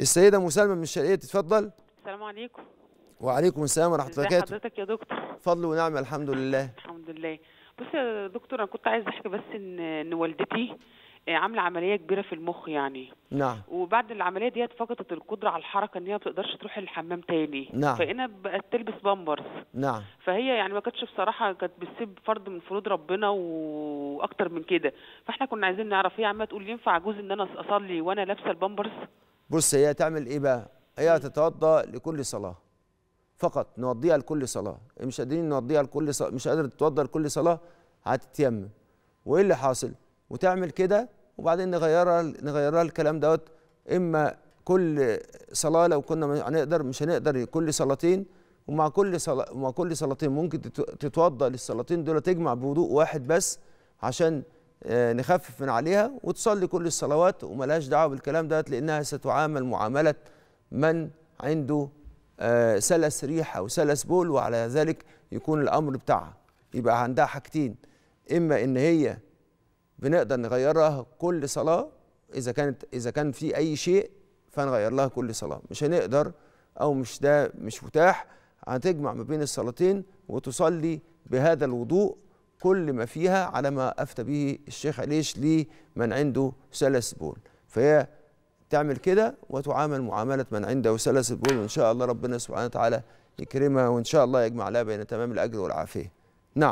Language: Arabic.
السيدة مسلمة من الشرقية تتفضل السلام عليكم وعليكم السلام ورحمة الله وبركاته حضرتك يا دكتور فضل ونعمة الحمد لله الحمد لله بص يا دكتور أنا كنت عايز أحكي بس إن إن والدتي آه، عامله عمليه كبيره في المخ يعني نعم وبعد العمليه ديت فقدت القدره على الحركه ان هي ما تقدرش تروح الحمام تاني نعم فانا بقت تلبس بامبرز نعم فهي يعني ما كانتش بصراحه كانت بتسيب فرض من فروض ربنا واكتر من كده فاحنا كنا عايزين نعرف هي عماله تقول ينفع جوز ان انا اصلي وانا لابسه البامبرز بص هي تعمل ايه بقى هي هتتوضا لكل صلاه فقط نوضيها لكل صلاه مش قادرين نوضيها لكل صلاه مش قادر تتوضا لكل صلاه هتتيمم وايه اللي حاصل وتعمل كده وبعدين نغيرها نغيرها الكلام دوت اما كل صلاه لو كنا هنقدر مش هنقدر كل صلاتين ومع كل صلاة ومع كل صلاتين ممكن تتوضا للصلاتين دول تجمع بوضوء واحد بس عشان آه، نخفف من عليها وتصلي كل الصلوات وملهاش دعوه بالكلام ده لانها ستعامل معامله من عنده آه، سلس ريح او سلس بول وعلى ذلك يكون الامر بتاعها يبقى عندها حاجتين اما ان هي بنقدر نغيرها كل صلاه اذا كانت اذا كان في اي شيء فنغير لها كل صلاه مش هنقدر او مش ده مش متاح هتجمع ما بين الصلاتين وتصلي بهذا الوضوء كل ما فيها على ما أفتى به الشيخ عليش لمن عنده سلس بول فهي تعمل كده وتعامل معاملة من عنده سلس بول وإن شاء الله ربنا سبحانه وتعالى يكرمها وإن شاء الله يجمع لها بين تمام الأجر والعافية